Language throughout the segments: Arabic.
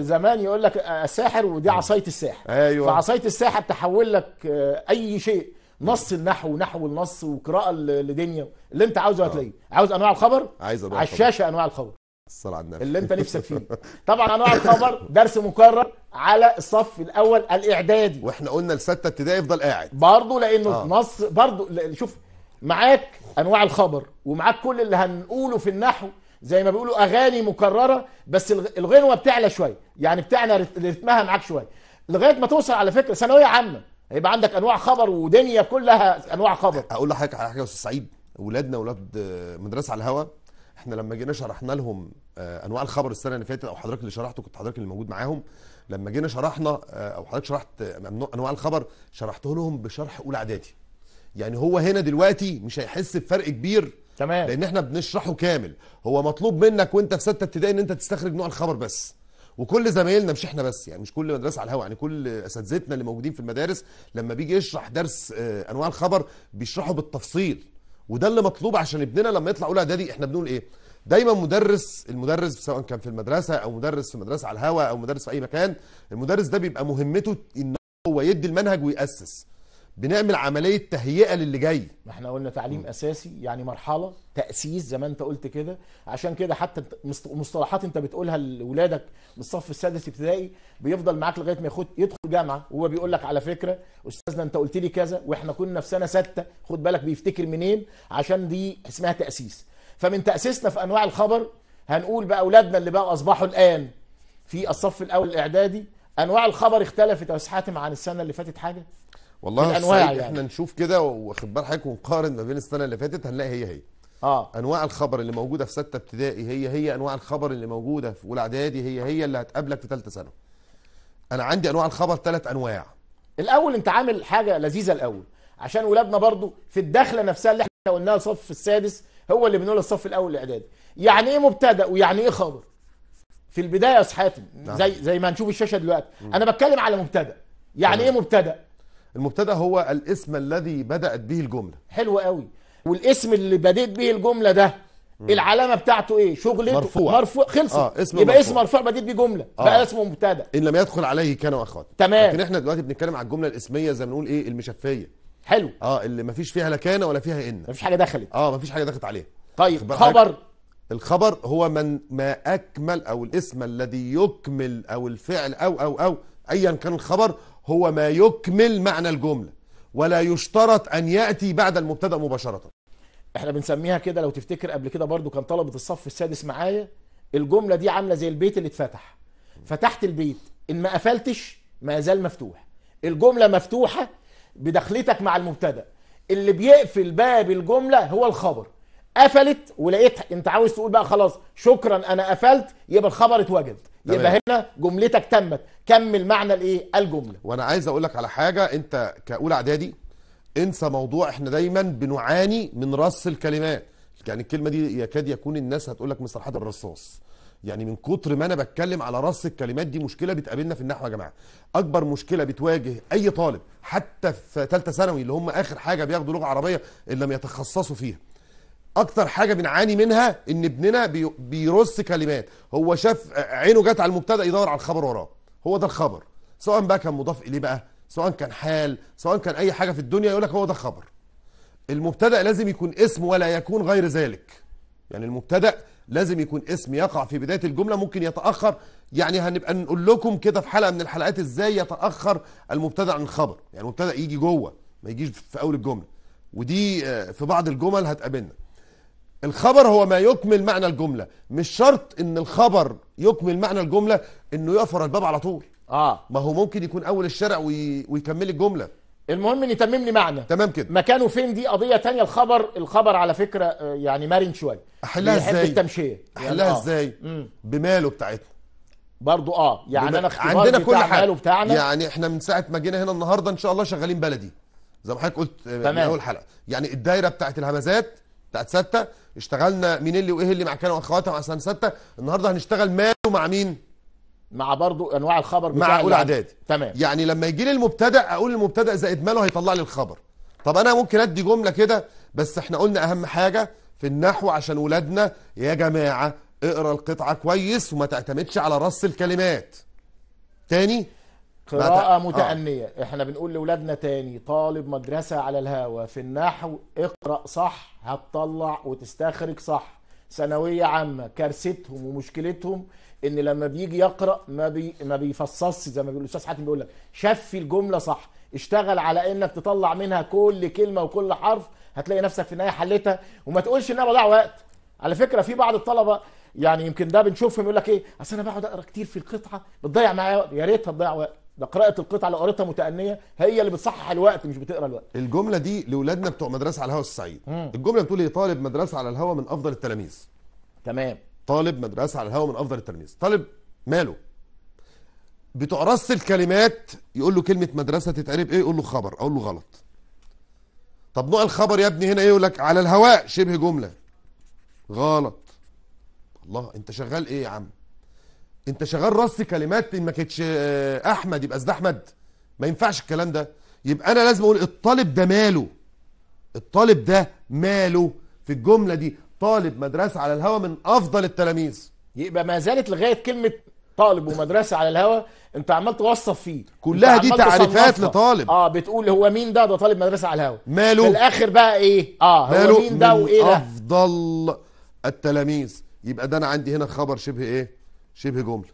زمان يقول لك ساحر ودي أيوة. عصايه الساحر ايوه فعصايه الساحر تحول لك آه، اي شيء نص النحو ونحو النص وقراءه لدنيا اللي انت عاوزه آه. هتلاقيه عاوز انواع الخبر عايز انواع على الشاشه انواع الخبر الصلاة على النبي اللي انت نفسك فيه طبعا انواع الخبر درس مكرر على الصف الاول الاعدادي واحنا قلنا لسته ابتدائي يفضل قاعد برضه لانه آه. نص برضه شوف معاك انواع الخبر ومعاك كل اللي هنقوله في النحو زي ما بيقولوا اغاني مكرره بس الغنوه بتعلى شويه يعني بتعلى رتمها معاك شويه لغايه ما توصل على فكره ثانويه عامه هيبقى عندك انواع خبر ودنيا كلها انواع خبر اقول لحضرتك على حاجه يا استاذ سعيد اولادنا اولاد مدرسه على الهوا احنا لما جينا شرحنا لهم آه، انواع الخبر السنه اللي فاتت او حضرتك اللي شرحته كنت حضرتك اللي موجود معاهم لما جينا شرحنا آه، او حضرتك شرحت آه، انواع الخبر شرحته لهم بشرح اولى اعدادي يعني هو هنا دلوقتي مش هيحس بفرق كبير تمام لان احنا بنشرحه كامل هو مطلوب منك وانت في سته ابتدائي ان انت تستخرج نوع الخبر بس وكل زمايلنا مش احنا بس يعني مش كل مدرسه على الهواء يعني كل اساتذتنا اللي موجودين في المدارس لما بيجي يشرح درس آه، انواع الخبر بيشرحه بالتفصيل وده اللي مطلوب عشان ابننا لما يطلع اولى اعدادي احنا بنقول ايه دايما مدرس المدرس سواء كان في المدرسه او مدرس في مدرسه على الهواء او مدرس في اي مكان المدرس ده بيبقى مهمته ان هو يدي المنهج ويأسس بنعمل عمليه تهيئه للي جاي ما احنا قلنا تعليم م. اساسي يعني مرحله تاسيس زي ما انت قلت كده عشان كده حتى مصطلحات انت بتقولها لاولادك من الصف السادس ابتدائي بيفضل معاك لغايه ما يخد يدخل جامعه وهو بيقول لك على فكره استاذنا انت قلت لي كذا واحنا كنا في سنه سته خد بالك بيفتكر منين عشان دي اسمها تاسيس فمن تاسيسنا في انواع الخبر هنقول بقى اولادنا اللي بقى اصبحوا الان في الصف الاول الاعدادي انواع الخبر اختلفت يا استاذ حاتم عن السنه اللي فاتت حاجه والله الانواع يعني. احنا نشوف كده واخد بال حضرتك ونقارن ما بين السنه اللي فاتت هنلاقي هي هي اه انواع الخبر اللي موجوده في سته ابتدائي هي هي انواع الخبر اللي موجوده في اولى اعدادي هي هي اللي هتقابلك في ثالثه ثانوي انا عندي انواع الخبر ثلاث انواع الاول انت عامل حاجه لذيذه الاول عشان ولادنا برضو في الدخله نفسها اللي احنا قلناها الصف السادس هو اللي بنقول الصف الاول الاعدادي يعني ايه مبتدا ويعني ايه خبر في البدايه يا حاتم نعم. زي زي ما هنشوف الشاشه دلوقتي انا بتكلم على مبتدا يعني ايه مبتدا المبتدا هو الاسم الذي بدات به الجمله حلو قوي والاسم اللي بدات به الجمله ده مم. العلامه بتاعته ايه شغلته مرفوع مرفوع خلصت آه اسم يبقى مرفوع. اسم مرفوع بديت به جمله آه. بقى اسمه مبتدا ان لم يدخل عليه كان اخوان تمام لكن احنا دلوقتي بنتكلم على الجمله الاسميه زي ما بنقول ايه المشفيه حلو اه اللي ما فيش فيها لا كان ولا فيها ان ما فيش حاجه دخلت اه ما فيش حاجه دخلت عليها طيب خبر الخبر هو من ما اكمل او الاسم الذي يكمل او الفعل او او او ايا كان الخبر هو ما يكمل معنى الجملة ولا يشترط أن يأتي بعد المبتدأ مباشرة احنا بنسميها كده لو تفتكر قبل كده برضو كان طلبة الصف السادس معايا الجملة دي عاملة زي البيت اللي اتفتح فتحت البيت إن ما قفلتش ما زال مفتوح الجملة مفتوحة بدخلتك مع المبتدأ اللي بيقفل باب الجملة هو الخبر قفلت ولقيت انت عاوز تقول بقى خلاص شكرا انا قفلت يبقى الخبر اتوجد يبقى هنا جملتك تمت كمل معنى الايه الجمله وانا عايز اقول لك على حاجه انت كاولى اعدادي انسى موضوع احنا دايما بنعاني من رص الكلمات يعني الكلمه دي يكاد يكون الناس هتقول لك مصطلحات الرصاص يعني من كتر ما انا بتكلم على رص الكلمات دي مشكله بتقابلنا في النحو يا جماعه اكبر مشكله بتواجه اي طالب حتى في ثالثه ثانوي اللي هم اخر حاجه بياخدوا لغه عربيه اللي لم يتخصصوا فيها اكتر حاجه بنعاني منها ان ابننا بيرص كلمات هو شاف عينه جت على المبتدا يدور على الخبر وراه هو ده الخبر سواء بقى كان مضاف اليه بقى سواء كان حال سواء كان اي حاجه في الدنيا يقول لك هو ده خبر المبتدا لازم يكون اسم ولا يكون غير ذلك يعني المبتدا لازم يكون اسم يقع في بدايه الجمله ممكن يتاخر يعني هنبقى نقول لكم كده في حلقه من الحلقات ازاي يتاخر المبتدا عن الخبر يعني المبتدا يجي جوه ما يجيش في اول الجمله ودي آه، في بعض الجمل هتقابلنا الخبر هو ما يكمل معنى الجملة مش شرط ان الخبر يكمل معنى الجملة انه يقفر الباب على طول اه ما هو ممكن يكون اول الشارع وي... ويكمل الجملة المهم ان يتمم لي معنى تمام كده مكانه فين دي قضيه تانية الخبر الخبر على فكره آه، يعني مرن شويه احلها ازاي التمشيه احلها يعني آه. ازاي آه. بماله بتاعتنا برضو اه يعني بما... انا اختبار عندنا كل حاجه بتاعنا يعني احنا من ساعه ما جينا هنا النهارده ان شاء الله شغالين بلدي زي ما حضرتك قلت آه، من اول حلقه يعني الدايره بتاعت الهمزات بتاعت ستة اشتغلنا مين اللي وايه اللي مع كانوا أخواتها مع سلام ستة النهاردة هنشتغل مال مع مين مع برضو أنواع الخبر بتاع مع أولى يعني. إعداد تمام يعني لما يجي لي المبتدأ أقول المبتدأ زائد ماله هيطلع لي الخبر طب أنا ممكن أدي جملة كده بس إحنا قلنا أهم حاجة في النحو عشان ولادنا يا جماعة اقرأ القطعة كويس وما تعتمدش على رص الكلمات تاني قراءة آه. متأنية آه. احنا بنقول لأولادنا تاني طالب مدرسة على الهوا في النحو اقرأ صح هتطلع وتستخرج صح ثانوية عامة كارثتهم ومشكلتهم ان لما بيجي يقرأ ما بي ما بيفصصش زي ما بيقول الأستاذ حاتم بيقول لك شفي الجملة صح اشتغل على انك تطلع منها كل كلمة وكل حرف هتلاقي نفسك في النهاية حلتها وما تقولش ان انا بضيع وقت على فكرة في بعض الطلبة يعني يمكن ده بنشوفهم يقول لك ايه اصل انا بقعد اقرا كتير في القطعة بتضيع معايا وقت يا ريت هتضيع وقت ده قراءة القطعة لو قريتها متأنية هي اللي بتصحح الوقت مش بتقرا الوقت الجملة دي لأولادنا بتوع مدرسة على الهوا السعيد الجملة بتقول ايه طالب مدرسة على الهوا من أفضل التلاميذ تمام طالب مدرسة على الهوا من أفضل التلاميذ طالب ماله بتوع رص الكلمات يقول له كلمة مدرسة تتعرب ايه يقول له خبر أقول له غلط طب نوع الخبر يا ابني هنا ايه يقول لك على الهواء شبه جملة غلط الله انت شغال ايه يا عم انت شغال رص كلمات ما كانتش آه، احمد يبقى ده احمد ما ينفعش الكلام ده يبقى انا لازم اقول الطالب ده ماله الطالب ده ماله في الجمله دي طالب مدرسه على الهوا من افضل التلاميذ يبقى ما زالت لغايه كلمه طالب ومدرسه على الهوا انت عمال توصف فيه كلها دي تعريفات لطالب اه بتقول هو مين ده ده طالب مدرسه على الهوا ماله في الاخر بقى ايه اه ماله هو مين ده وايه ده افضل التلاميذ يبقى ده انا عندي هنا خبر شبه ايه شبه جمله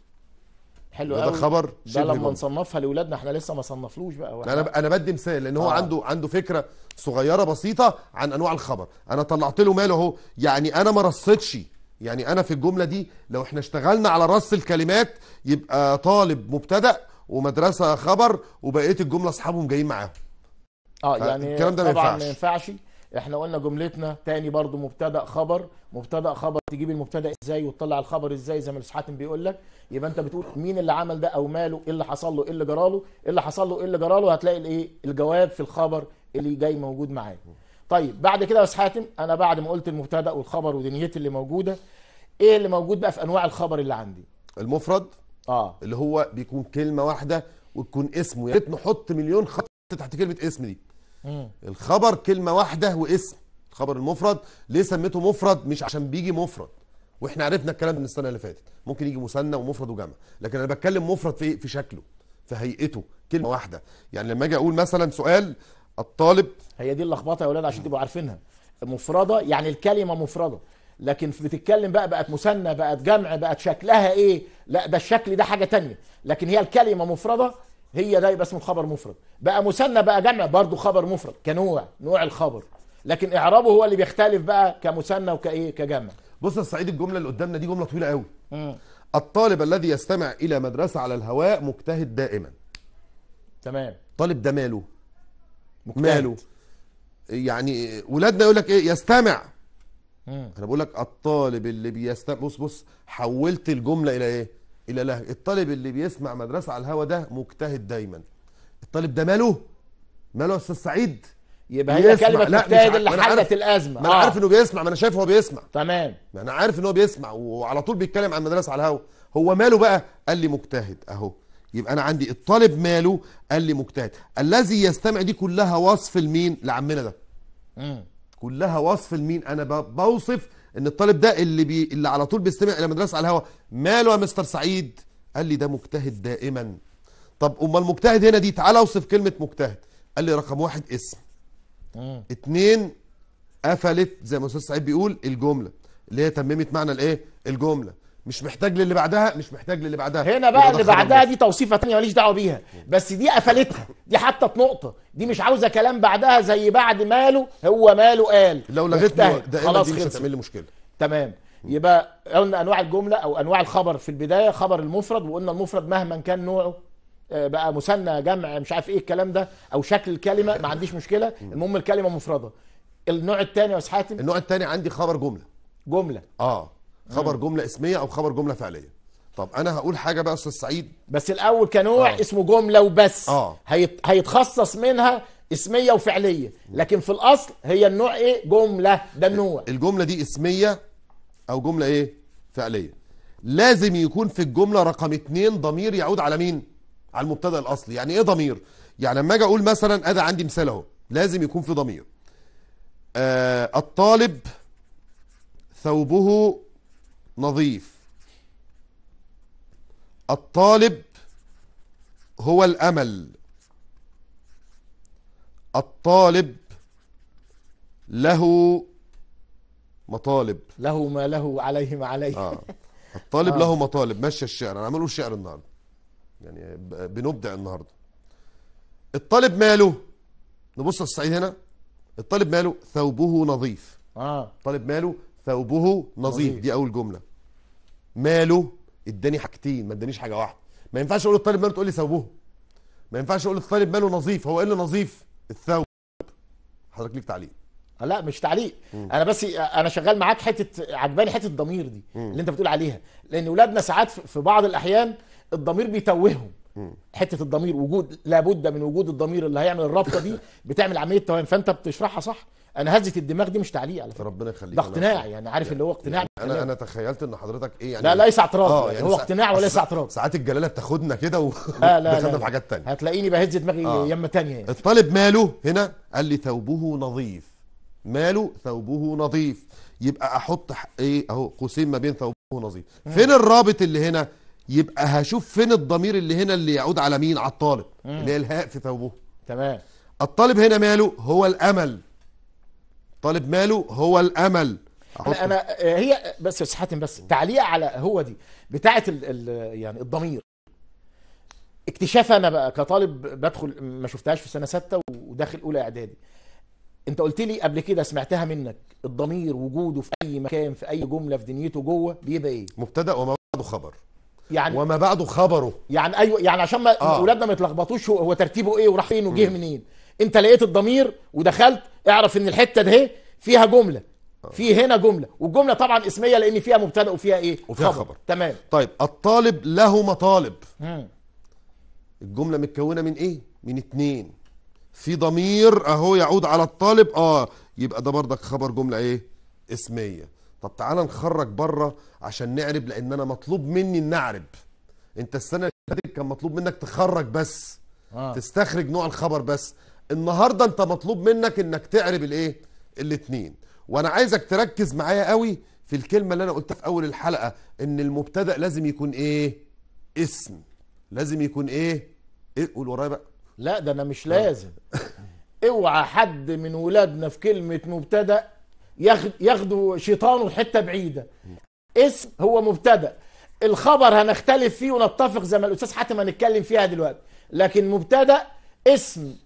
حلو قوي ده خبر ده لما نصنفها لاولادنا احنا لسه ما صنفلوش بقى انا انا بدي مثال لان هو آه. عنده عنده فكره صغيره بسيطه عن انواع الخبر انا طلعت له ماله اهو يعني انا ما رصيتش يعني انا في الجمله دي لو احنا اشتغلنا على رص الكلمات يبقى طالب مبتدا ومدرسه خبر وبقيه الجمله اصحابهم جايين معاهم اه يعني الكلام ده ما ينفعش ما ينفعش احنا قلنا جملتنا تاني برضو مبتدا خبر مبتدا خبر تجيب المبتدا ازاي وتطلع الخبر ازاي زي ما الاستاذ حاتم بيقول لك يبقى انت بتقول مين اللي عمل ده او ماله ايه اللي حصل له ايه اللي جرى له ايه اللي حصل له ايه اللي جرى له هتلاقي الايه الجواب في الخبر اللي جاي موجود معاك طيب بعد كده يا حاتم انا بعد ما قلت المبتدا والخبر ودنيتي اللي موجوده ايه اللي موجود بقى في انواع الخبر اللي عندي المفرد اه اللي هو بيكون كلمه واحده وتكون اسمه يا يعني ريت نحط مليون خط تحت كلمه اسم دي الخبر كلمة واحدة واسم الخبر المفرد ليه سميته مفرد مش عشان بيجي مفرد واحنا عرفنا الكلام من السنة اللي فاتت ممكن يجي مثنى ومفرد وجمع لكن انا بتكلم مفرد في إيه؟ في شكله في هيئته كلمة واحدة يعني لما اجي اقول مثلا سؤال الطالب هي دي اللخبطة يا اولاد عشان تبقوا عارفينها مفردة يعني الكلمة مفردة لكن بتتكلم بقى بقت مثنى بقت جمع بقت شكلها ايه لا ده الشكل ده حاجه تانية لكن هي الكلمه مفرده هي ده يبقى اسمه خبر مفرد بقى مثنى بقى جمع برضه خبر مفرد كنوع نوع الخبر لكن اعرابه هو اللي بيختلف بقى كمثنى وكايه كجمع بص يا سعيد الجمله اللي قدامنا دي جمله طويله قوي مم. الطالب الذي يستمع الى مدرسه على الهواء مجتهد دائما تمام طالب ده ماله مجتهد. ماله يعني ولادنا يقول لك ايه يستمع مم. انا بقول لك الطالب اللي بيستمع بص بص حولت الجمله الى ايه الى له الطالب اللي بيسمع مدرسه على الهوا ده مجتهد دايما الطالب ده ماله ماله يا استاذ سعيد يبقى هي كلمه مجتهد اللي حلت الازمه ما انا عارف آه. انه بيسمع ما انا شايف هو بيسمع تمام ما انا عارف ان هو بيسمع وعلى طول بيتكلم عن المدرسه على الهوا هو ماله بقى قال لي مجتهد اهو يبقى انا عندي الطالب ماله قال لي مجتهد الذي يستمع دي كلها وصف لمين لعمنا ده امم كلها وصف لمين انا بوصف ان الطالب ده اللي بي اللي على طول بيستمع الى مدرسه على الهواء ماله يا مستر سعيد قال لي ده مجتهد دائما طب امال المجتهد هنا دي تعالى اوصف كلمه مجتهد قال لي رقم واحد اسم اثنين اتنين قفلت زي ما استاذ سعيد بيقول الجمله اللي هي تممت معنى الايه الجمله مش محتاج للي بعدها مش محتاج للي بعدها هنا بقى اللي بعدها دي توصيفه ثانيه ماليش دعوه بيها بس دي قفلتها دي حطت نقطه دي مش عاوزه كلام بعدها زي بعد ماله هو ماله قال لو لغيت ده خلاص دي مش هتعمل لي مشكله تمام يبقى قلنا انواع الجمله او انواع الخبر في البدايه خبر المفرد وقلنا المفرد مهما كان نوعه آه، بقى مثنى جمع مش عارف ايه الكلام ده او شكل الكلمه ما عنديش مشكله المهم الكلمه مفرده النوع الثاني يا استاذ حاتم النوع الثاني عندي خبر جمله جمله اه خبر جمله اسميه او خبر جمله فعليه طب انا هقول حاجه بقى استاذ سعيد بس الاول كنوع آه. اسمه جمله وبس آه. هيت... هيتخصص منها اسميه وفعليه لكن في الاصل هي النوع ايه جمله ده النوع الجمله دي اسميه او جمله ايه فعليه لازم يكون في الجمله رقم اتنين ضمير يعود على مين على المبتدا الاصلي يعني ايه ضمير يعني لما اجي اقول مثلا ادي عندي مثال اهو لازم يكون في ضمير آه الطالب ثوبه نظيف الطالب هو الامل الطالب له مطالب له ما له عليه ما عليه آه. الطالب آه. له مطالب ماشي الشعر انا عملوا الشعر النهارده يعني بنبدع النهارده الطالب ماله نبص على الصعيد هنا الطالب ماله ثوبه نظيف اه الطالب ماله ثوبه نظيف دي اول جمله ماله اداني حاجتين ما ادانيش حاجه واحده ما ينفعش اقول للطالب ماله تقول لي ثوبه ما ينفعش اقول للطالب ماله نظيف هو ايه اللي نظيف الثوب حضرتك ليك تعليق آه، لا مش تعليق م. انا بس آه، انا شغال معاك حته عجباني حته الضمير دي م. اللي انت بتقول عليها لان ولادنا ساعات في بعض الاحيان الضمير بيتوههم حته الضمير وجود لابد من وجود الضمير اللي هيعمل الرابطه دي بتعمل عمليه توهم فانت بتشرحها صح انا هزه الدماغ دي مش تعليق على فكره ربنا يخليك ده اقتناع يعني عارف يعني اللي هو اقتناع يعني انا انا تخيلت ان حضرتك ايه يعني لا ليس اعتراض آه، يعني, يعني هو اقتناع وليس اعتراض ساعات الجلاله بتاخدنا كده ودخلنا في حاجات تانية هتلاقيني بهز دماغي آه. يمه تانية يعني الطالب ماله هنا قال لي ثوبه نظيف ماله ثوبه نظيف يبقى احط ايه اهو قوسين ما بين ثوبه نظيف فين الرابط اللي هنا يبقى هشوف فين الضمير اللي هنا اللي يعود على مين على الطالب اللي هي الهاء في ثوبه تمام الطالب هنا ماله هو الامل طالب ماله هو الامل أنا, انا هي بس يا حاتم بس تعليق على هو دي بتاعه يعني الضمير اكتشاف انا بقى كطالب بدخل ما شفتهاش في سنه سته وداخل اولى اعدادي انت قلت لي قبل كده سمعتها منك الضمير وجوده في اي مكان في اي جمله في دنيته جوه بيبقى ايه مبتدا وما بعده خبر يعني وما بعده خبره يعني ايوه يعني عشان ما آه. اولادنا ما يتلخبطوش هو ترتيبه ايه وراح فين وجه منين انت لقيت الضمير ودخلت اعرف ان الحته ده فيها جمله في هنا جمله والجمله طبعا اسميه لان فيها مبتدا وفيها ايه وفيها خبر, خبر. تمام طيب الطالب له مطالب مم. الجمله متكونه من ايه من اتنين في ضمير اهو يعود على الطالب اه يبقى ده بردك خبر جمله ايه اسميه طب تعالى نخرج بره عشان نعرب لان انا مطلوب مني ان اعرب انت السنه اللي فاتت كان مطلوب منك تخرج بس آه. تستخرج نوع الخبر بس النهارده انت مطلوب منك انك تعرب الايه الاتنين وانا عايزك تركز معايا قوي في الكلمه اللي انا قلتها في اول الحلقه ان المبتدا لازم يكون ايه اسم لازم يكون ايه ايه قول ورايا بقى لا ده انا مش لازم اوعى حد من ولادنا في كلمه مبتدا ياخد ياخدوا شيطانه حته بعيده اسم هو مبتدا الخبر هنختلف فيه ونتفق زي ما الاستاذ حاتم هنتكلم فيها دلوقتي لكن مبتدا اسم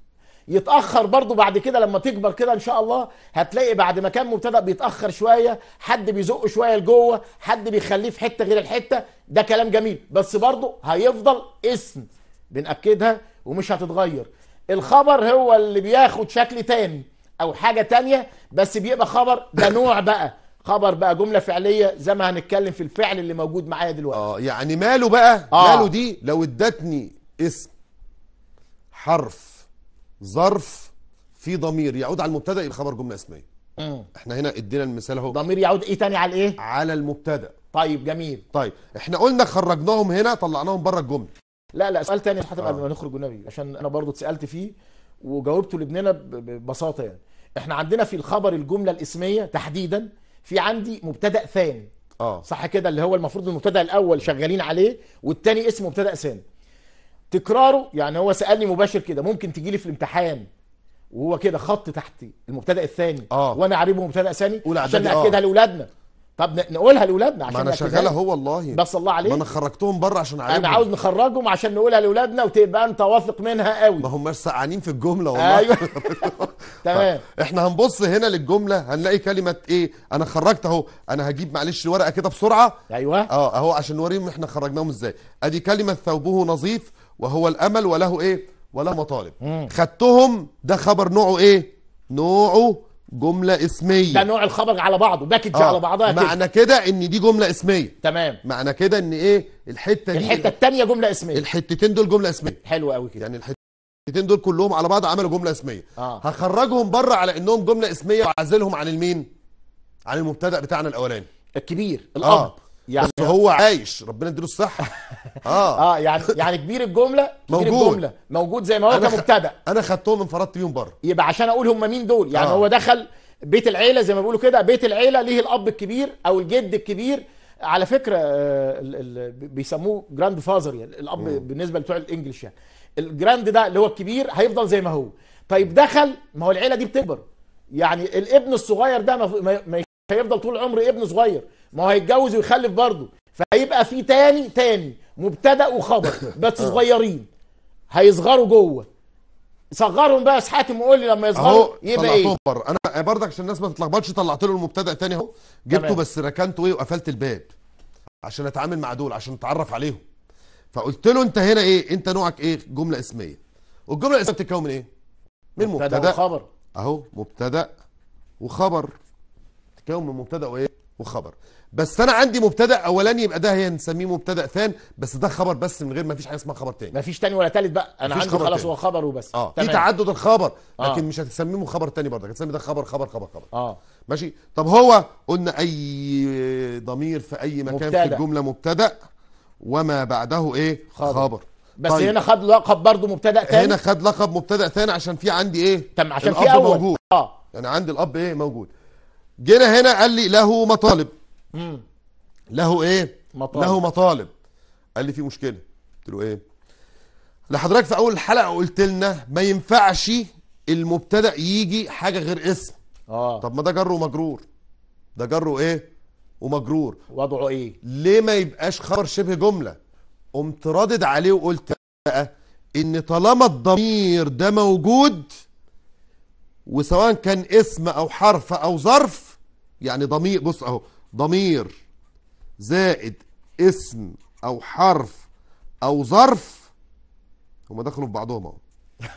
يتاخر برضو بعد كده لما تكبر كده ان شاء الله هتلاقي بعد ما كان مبتدا بيتاخر شويه حد بيزقه شويه لجوه حد بيخليه في حته غير الحته ده كلام جميل بس برضو هيفضل اسم بنأكدها ومش هتتغير الخبر هو اللي بياخد شكل تاني او حاجه تانية بس بيبقى خبر ده نوع بقى خبر بقى جمله فعليه زي ما هنتكلم في الفعل اللي موجود معايا دلوقتي اه يعني ماله بقى آه. ماله دي لو ادتني اسم حرف ظرف في ضمير يعود على المبتدا يبقى خبر جمله اسميه مم. احنا هنا ادينا المثال اهو ضمير يعود ايه تاني على ايه على المبتدا طيب جميل طيب احنا قلنا خرجناهم هنا طلعناهم بره الجمله لا لا سؤال تاني حتى قبل آه. ما نخرج النبي عشان انا برضو اتسالت فيه وجاوبته لابننا ببساطه يعني احنا عندنا في الخبر الجمله الاسميه تحديدا في عندي مبتدا ثاني اه صح كده اللي هو المفروض المبتدا الاول شغالين عليه والتاني اسمه مبتدا ثاني تكراره يعني هو سالني مباشر كده ممكن تجي لي في الامتحان وهو كده خط تحت المبتدا الثاني آه. وانا عاربه مبتدا ثاني عشان ناكدها آه. لاولادنا طب نقولها لاولادنا عشان ما انا شغاله هو والله بس الله عليك ما انا خرجتهم بره عشان اعرفهم انا عاوز نخرجهم عشان نقولها لاولادنا وتبقى انت واثق منها قوي ما هماش سقعانين في الجمله والله ايوه تمام طيب، احنا هنبص هنا للجمله هنلاقي كلمه ايه انا خرجت اهو انا هجيب معلش ورقه كده بسرعه ايوه اه اهو عشان نوريهم احنا خرجناهم ازاي ادي كلمه ثوبه نظيف وهو الامل وله ايه وله مطالب خدتهم ده خبر نوعه ايه نوعه جملة اسمية ده نوع الخبر على بعضه باكج آه. على بعضها كده معنى كده ان دي جملة اسمية تمام معنى كده ان ايه الحتة دي الحتة التانية جملة اسمية الحتتين دول جملة اسمية حلو قوي كده يعني الحتتين دول كلهم على بعض عملوا جملة اسمية آه. هخرجهم بره على انهم جملة اسمية واعزلهم عن المين عن المبتدأ بتاعنا الاولاني الكبير آه. الاب آه. يعني بس هو عايش ربنا يديله الصحه اه اه يعني يعني كبير الجمله كبير موجود الجمله موجود زي ما هو كمبتدا انا خدتهم انفردت بيهم بره يبقى عشان اقول هم مين دول يعني آه. هو دخل بيت العيله زي ما بيقولوا كده بيت العيله ليه الاب الكبير او الجد الكبير على فكره آه، بيسموه جراند فازر يعني الاب م. بالنسبه لبتوع الانجليش يعني الجراند ده اللي هو الكبير هيفضل زي ما هو طيب دخل ما هو العيله دي بتكبر يعني الابن الصغير ده ما هيفضل طول عمره ابن صغير ما هو هيتجوز ويخلف برضه فهيبقى في تاني تاني مبتدا وخبر بس آه. صغيرين هيصغروا جوه صغرهم بقى يا حاتم وقول لي لما يصغروا يبقى ايه بره انا برضك عشان الناس ما تتلخبطش طلعت له المبتدا تاني اهو جبته بس ركنته ايه وقفلت الباب عشان اتعامل مع دول عشان اتعرف عليهم فقلت له انت هنا ايه انت نوعك ايه جمله اسميه والجمله الاسميه بتتكون من ايه من مبتدأ وخبر اهو مبتدا وخبر تحكاهم من مبتدا وايه وخبر بس انا عندي مبتدا اولاني يبقى ده هنسميه مبتدا ثان بس ده خبر بس من غير ما فيش حاجه اسمها خبر ثاني ما فيش ثاني ولا ثالث بقى انا عندي خلاص هو خبر وبس اه في تعدد الخبر آه. لكن آه. مش هتسميه خبر ثاني برضك هتسمي ده خبر خبر خبر خبر اه ماشي طب هو قلنا اي ضمير في اي مكان مبتدأ. في الجمله مبتدا وما بعده ايه خبر, خبر. بس طيب. هنا خد لقب برضه مبتدا ثاني هنا خد لقب مبتدا ثاني عشان في عندي ايه تم عشان في اول موجود. اه انا يعني عندي الاب ايه موجود جينا هنا قال لي له مطالب مم. له ايه مطالب. له مطالب قال لي في مشكله قلت له ايه لحضرتك في اول الحلقه قلت لنا ما ينفعش المبتدا يجي حاجه غير اسم اه طب ما ده جر ومجرور ده جر ايه ومجرور وضعه ايه ليه ما يبقاش خبر شبه جمله قمت رادد عليه وقلت بقى ان طالما الضمير ده موجود وسواء كان اسم او حرف او ظرف يعني ضمير بص اهو ضمير زائد اسم او حرف او ظرف هما دخلوا في بعضهم اهو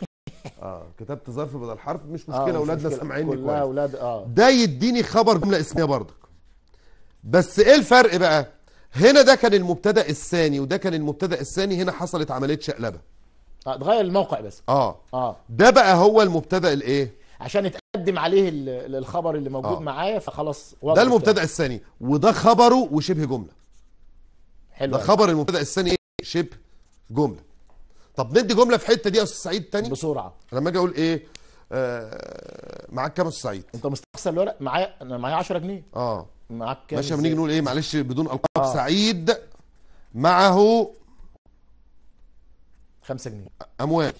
اه كتبت ظرف بدل حرف مش مشكله آه، اولادنا آه سامعيني كويس اولاد اه ده يديني خبر جمله اسميه برضك بس ايه الفرق بقى هنا ده كان المبتدا الثاني وده كان المبتدا الثاني هنا حصلت عمليه شقلبه آه، اتغير الموقع بس اه اه ده بقى هو المبتدا الايه عشان اقدم عليه الخبر اللي موجود آه. معايا فخلاص ده المبتدا الثاني وده خبره وشبه جمله حلو ده خبر المبتدا الثاني شبه جمله طب ندي جمله في حته دي يا استاذ سعيد تاني بسرعه لما اجي اقول ايه آه معاك كام استاذ سعيد انت مستخسر الورق معايا انا معايا 10 جنيه اه معاك كام ماشي بنيجي نقول ايه معلش بدون القاب آه. سعيد معه 5 جنيه اموال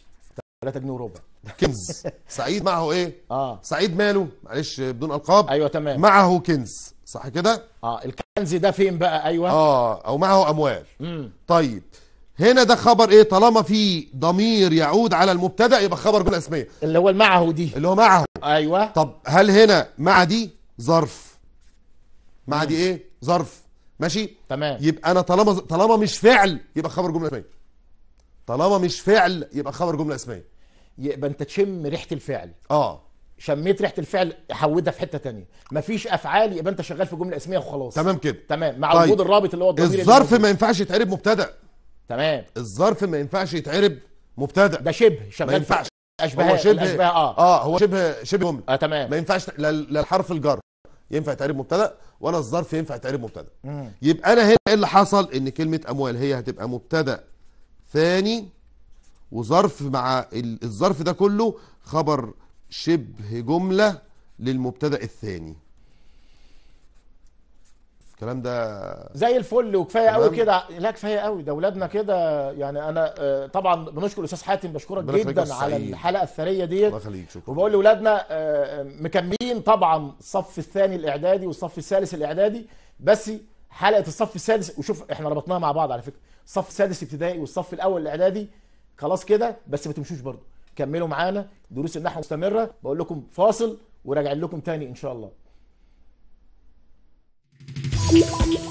3 جنيه وربع كنز سعيد معه ايه اه سعيد ماله معلش بدون القاب ايوه تمام معه كنز صح كده اه الكنز ده فين بقى ايوه اه او معه اموال مم. طيب هنا ده خبر ايه طالما في ضمير يعود على المبتدا يبقى خبر اسميه اللي هو معه دي اللي هو معه ايوه طب هل هنا مع دي ظرف مع دي ايه ظرف ماشي تمام يبقى انا طالما طالما مش فعل يبقى خبر جمله اسميه طالما مش فعل يبقى خبر جمله اسميه يبقى انت تشم ريحه الفعل اه شميت ريحه الفعل حودها في حته تانية مفيش افعال يبقى انت شغال في جمله اسميه وخلاص تمام كده تمام مع طيب. وجود الرابط اللي هو الضمير الظرف ما ينفعش يتعرب مبتدا تمام الظرف ما ينفعش يتعرب مبتدا ده شبه شغال ما ينفعش اشباه هو شبه اه اه هو شبه شبه جمله آه تمام ما ينفعش لا الحرف الجر ينفع يتعرب مبتدا ولا الظرف ينفع يتعرب مبتدا يبقى انا هنا ايه اللي حصل ان كلمه اموال هي هتبقى مبتدا ثاني وظرف مع الظرف ده كله خبر شبه جملة للمبتدأ الثاني الكلام ده زي الفل وكفايه قوي كده لا كفايه قوي ده اولادنا كده يعني انا آه، طبعا بنشكر الاستاذ حاتم بشكرك جدا على الحلقه الثريه دي الله يخليك شكرا وبقول لاولادنا آه، مكملين طبعا الصف الثاني الاعدادي والصف الثالث الاعدادي بس حلقه الصف السادس وشوف احنا ربطناها مع بعض على فكره الصف السادس ابتدائي والصف الاول الاعدادي خلاص كده بس ما تمشوش برضو كملوا معانا دروس النحو مستمره بقول لكم فاصل وراجع لكم تاني ان شاء الله